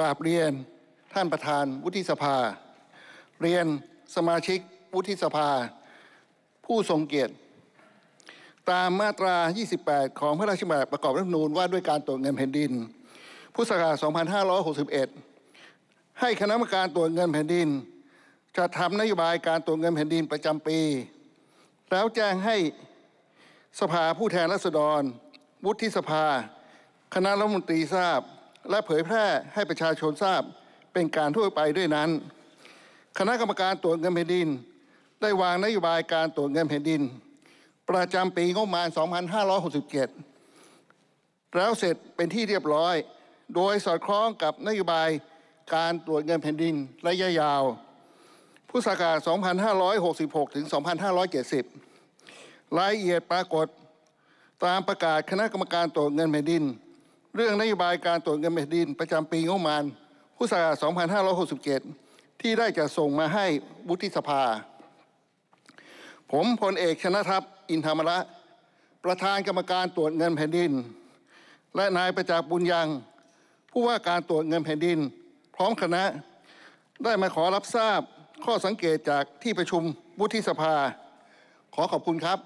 ราบเรียนท่านประธานวุฒิสภา เรียนสมาชิกวุฒิสภา ผู้ทรงเกียรติ ตามมาตรา 28 ของพระราชบัญญัติประกอบรัฐธรรมนูญว่าด้วยการตรวจเงินแผ่นดินพุทธศักราช2561ให้คณะกรรมการตรวจเงินแผ่นดินจะทำนโยบายการตรวจเงินแผ่นดินประจำปี แล้วแจ้งให้สภาผู้แทนราษฎรวุฒิสภา คณะรัฐมนตรีทราบและเผยแพร่ให้ประชาชนทราบเป็นการทั่วไปด้วยนั้น คณะกรรมการตรวจเงินแผ่นดิน ได้วางนโยบายการตรวจเงินแผ่นดิน ประจำปีงบประมาณ2567 แล้วเสร็จเป็นที่เรียบร้อย โดยสอดคล้องกับนโยบายการตรวจเงินแผ่นดินระยะยาวพุทธศักราช2566 ถึง 2570 รายละเอียดปรากฏ ตามประกาศคณะกรรมการตรวจเงินแผ่นดินเรื่องนโยบายการตรวจเงินแผ่นดิน ประจำปีงบประมาณพุทธศักราช2567 ที่ได้จะส่งมาให้วุฒิสภา ผมพลเอกชนะทัพอินธรรมระประธานกรรมการตรวจเงินแผ่นดิน และนายประจักษ์บุญยังผู้ว่าการตรวจเงินแผ่นดิน พร้อมคณะได้มาขอรับทราบข้อสังเกตจากที่ประชุมวุฒิสภา ขอขอบคุณครับ